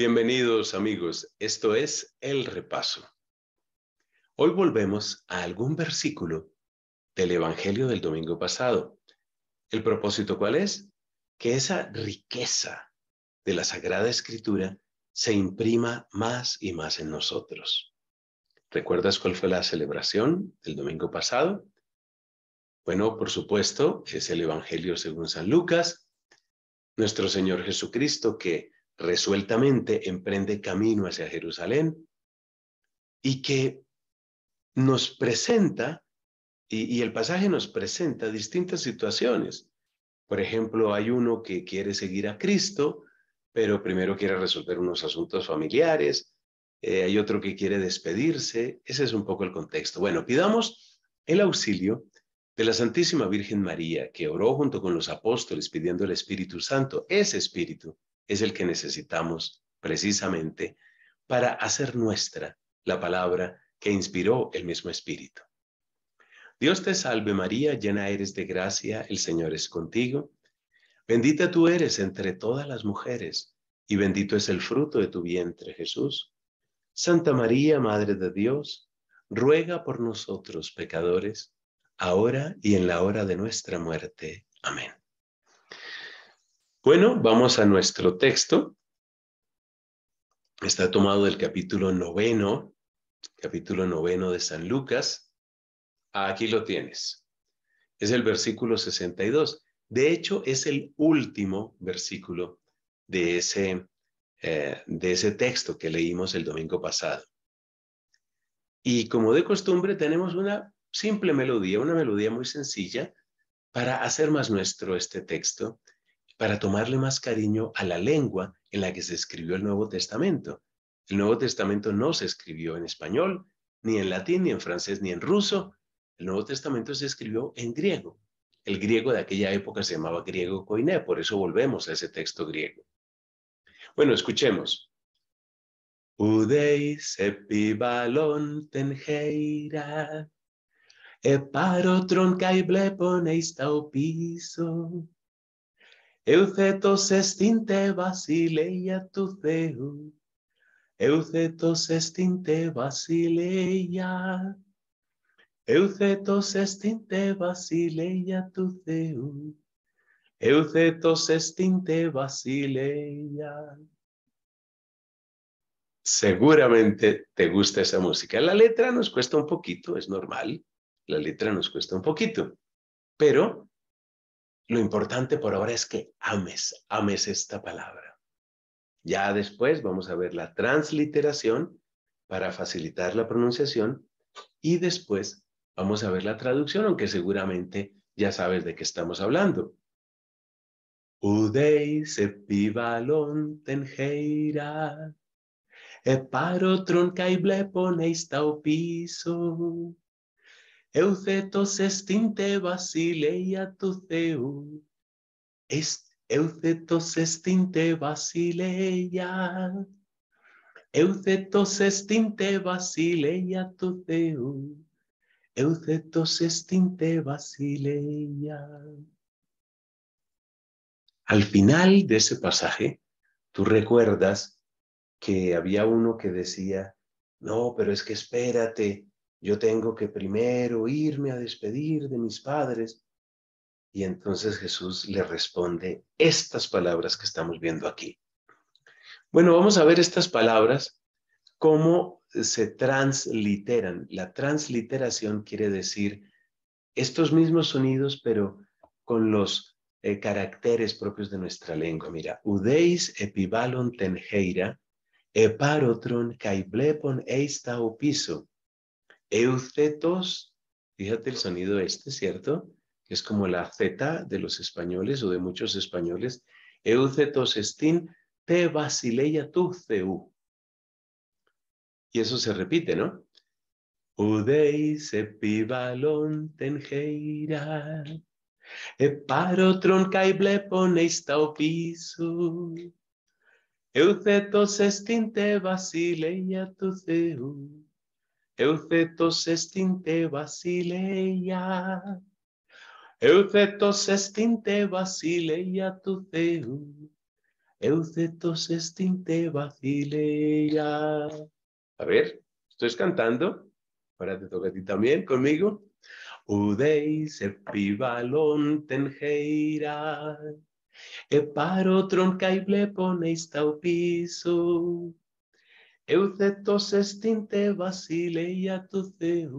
Bienvenidos amigos, esto es El Repaso. Hoy volvemos a algún versículo del Evangelio del domingo pasado. ¿El propósito cuál es? Que esa riqueza de la Sagrada Escritura se imprima más y más en nosotros. ¿Recuerdas cuál fue la celebración del domingo pasado? Bueno, por supuesto, es el Evangelio según San Lucas, nuestro Señor Jesucristo que resueltamente emprende camino hacia Jerusalén y que nos presenta, y, el pasaje nos presenta distintas situaciones. Por ejemplo, hay uno que quiere seguir a Cristo, pero primero quiere resolver unos asuntos familiares, eh, hay otro que quiere despedirse, ese es un poco el contexto. Bueno, pidamos el auxilio de la Santísima Virgen María, que oró junto con los apóstoles pidiendo el Espíritu Santo, ese Espíritu es el que necesitamos precisamente para hacer nuestra la palabra que inspiró el mismo Espíritu. Dios te salve María, llena eres de gracia, el Señor es contigo. Bendita tú eres entre todas las mujeres, y bendito es el fruto de tu vientre, Jesús. Santa María, Madre de Dios, ruega por nosotros pecadores, ahora y en la hora de nuestra muerte. Amén. Bueno, vamos a nuestro texto. Está tomado del capítulo noveno, capítulo noveno de San Lucas. Aquí lo tienes. Es el versículo 62. De hecho, es el último versículo de ese, eh, de ese texto que leímos el domingo pasado. Y como de costumbre, tenemos una simple melodía, una melodía muy sencilla para hacer más nuestro este texto para tomarle más cariño a la lengua en la que se escribió el Nuevo Testamento. El Nuevo Testamento no se escribió en español, ni en latín, ni en francés, ni en ruso. El Nuevo Testamento se escribió en griego. El griego de aquella época se llamaba griego koiné, por eso volvemos a ese texto griego. Bueno, escuchemos. Udei tengeira, piso, Eucetos estinte basileia tu ceu. Eucetos estinte basileia. Eucetos estinte basileia tu ceu. Eucetos estinte basileia. Seguramente te gusta esa música. La letra nos cuesta un poquito, es normal. La letra nos cuesta un poquito, pero lo importante por ahora es que ames, ames esta palabra. Ya después vamos a ver la transliteración para facilitar la pronunciación y después vamos a ver la traducción, aunque seguramente ya sabes de qué estamos hablando. Udei e paro trunca y poneis tau piso, Eucetos estinte Basileia tu Zeu. Est, eucetos estinte Basileia. Eucetos estinte Basileia tu Zeu. Eucetos estinte Basileia. Al final de ese pasaje, tú recuerdas que había uno que decía, no, pero es que espérate, yo tengo que primero irme a despedir de mis padres. Y entonces Jesús le responde estas palabras que estamos viendo aquí. Bueno, vamos a ver estas palabras, cómo se transliteran. La transliteración quiere decir estos mismos sonidos, pero con los eh, caracteres propios de nuestra lengua. Mira, udeis epivalon tengeira, eparotron caiblepon eista opiso. Eucetos, fíjate el sonido este, ¿cierto? Que es como la Z de los españoles o de muchos españoles. Eucetos estin te basileia tu ceu. Y eso se repite, ¿no? Udei sepivalon tengeira. Eparotron tau pisu. Eucetos estin te basileia tu ceu. Eucetos estinte basileia. Eucetos estinte basileia tu ceu. Eucetos estinte basileia. A ver, estoy cantando? Ahora te toca a ti también, conmigo. Udeis epivalon tengeira. Eparo troncaible poneis tau piso. Eucetos estinte basileia tu ceu.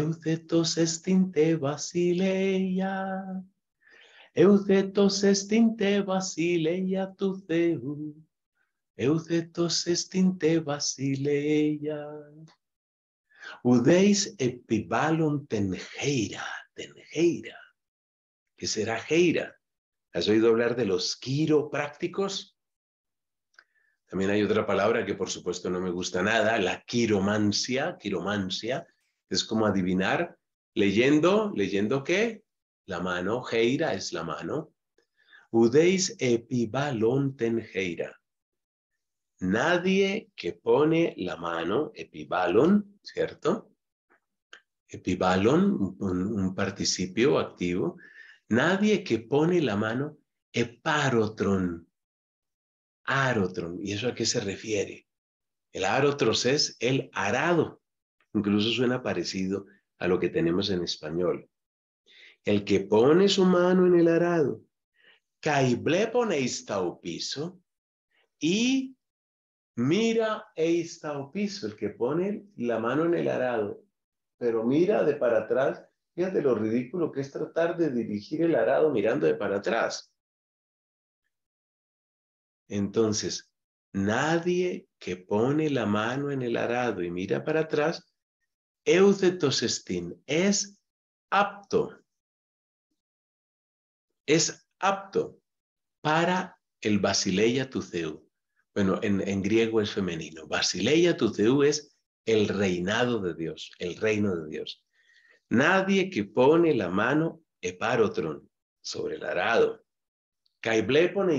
Eucetos estinte basileia. Eucetos estinte basileia tu ceu. Eucetos estinte basileia. Udeis Epivalon tengeira, tengeira, ¿Qué será geira. ¿Has oído hablar de los quiroprácticos? También hay otra palabra que por supuesto no me gusta nada, la quiromancia, quiromancia, es como adivinar leyendo, leyendo qué? La mano, geira es la mano. Udeis epibalon ten geira. Nadie que pone la mano, epivalon, ¿cierto? Epivalon, un, un participio activo. Nadie que pone la mano, eparotron. Arotron. ¿Y eso a qué se refiere? El arotros es el arado. Incluso suena parecido a lo que tenemos en español. El que pone su mano en el arado, caible o piso y mira piso, el que pone la mano en el arado, pero mira de para atrás, fíjate lo ridículo que es tratar de dirigir el arado mirando de para atrás. Entonces, nadie que pone la mano en el arado y mira para atrás, estin es apto, es apto para el basileia tuceu. Bueno, en, griego es femenino. Basileia tuceu es el reinado de Dios, el reino de Dios. Nadie que pone la mano eparotron sobre el arado. Caiblepone pone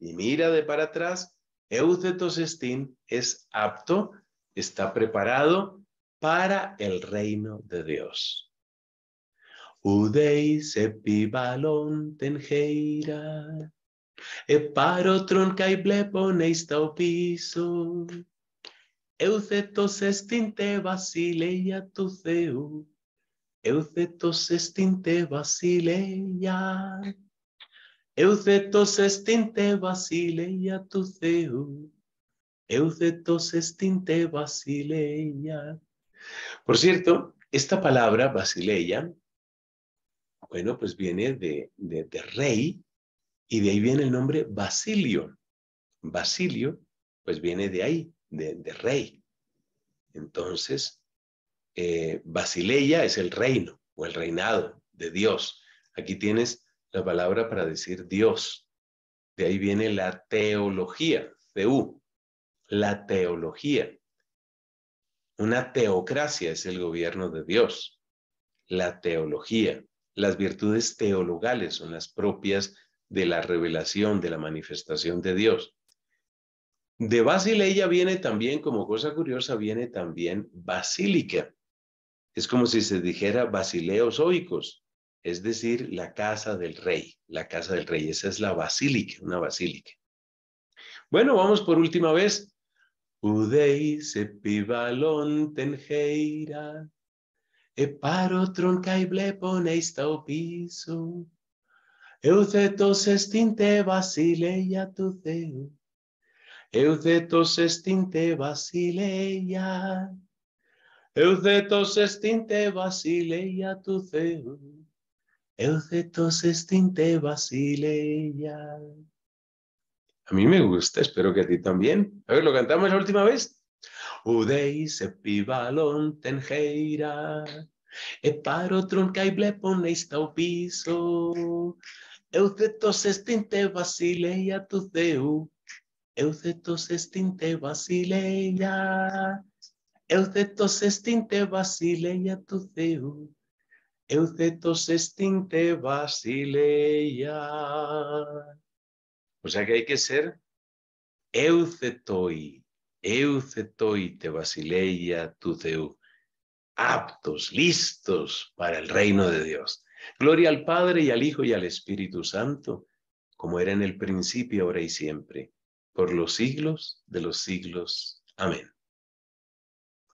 y mira de para atrás, estin es apto, está preparado para el reino de Dios. Udei sepibalon tengeira, tau caibleponeis piso. Eucetos te basileia tu ceu, Eucetos te basileia. Eucetos estinte basileia tu ceu. Eucetos estinte basileia. Por cierto, esta palabra basileia, bueno, pues viene de, de, rey y de ahí viene el nombre Basilio. Basilio, pues viene de ahí, de, rey. Entonces, eh, Basileia es el reino o el reinado de Dios. Aquí tienes la palabra para decir Dios. De ahí viene la teología, Teú, la teología. Una teocracia es el gobierno de Dios. La teología, las virtudes teologales son las propias de la revelación, de la manifestación de Dios. De Basileia viene también, como cosa curiosa, viene también basílica. Es como si se dijera basileos oicos, es decir, la casa del rey, la casa del rey. Esa es la basílica, una basílica. Bueno, vamos por última vez. Udei sepivalon tengeira, eparo troncaible poneis piso, eucetos estinte basileia tu ceu, eucetos estinte basileia, eucetos estinte basileia tu ceu. Eucetos estinte basileia. A mí me gusta, espero que a ti también. A ver, ¿lo cantamos la última vez? Udeis epivalon tengeira, eparotron caibleponeis taupiso, eucetos estinte basileia tu zeu. eucetos estinte basileia, eucetos estinte basileia tu zeu. Eucetos estinte basileia. O sea que hay que ser eucetoi, eucetoi te basileia tu aptos, listos para el reino de Dios. Gloria al Padre y al Hijo y al Espíritu Santo, como era en el principio, ahora y siempre, por los siglos de los siglos. Amén.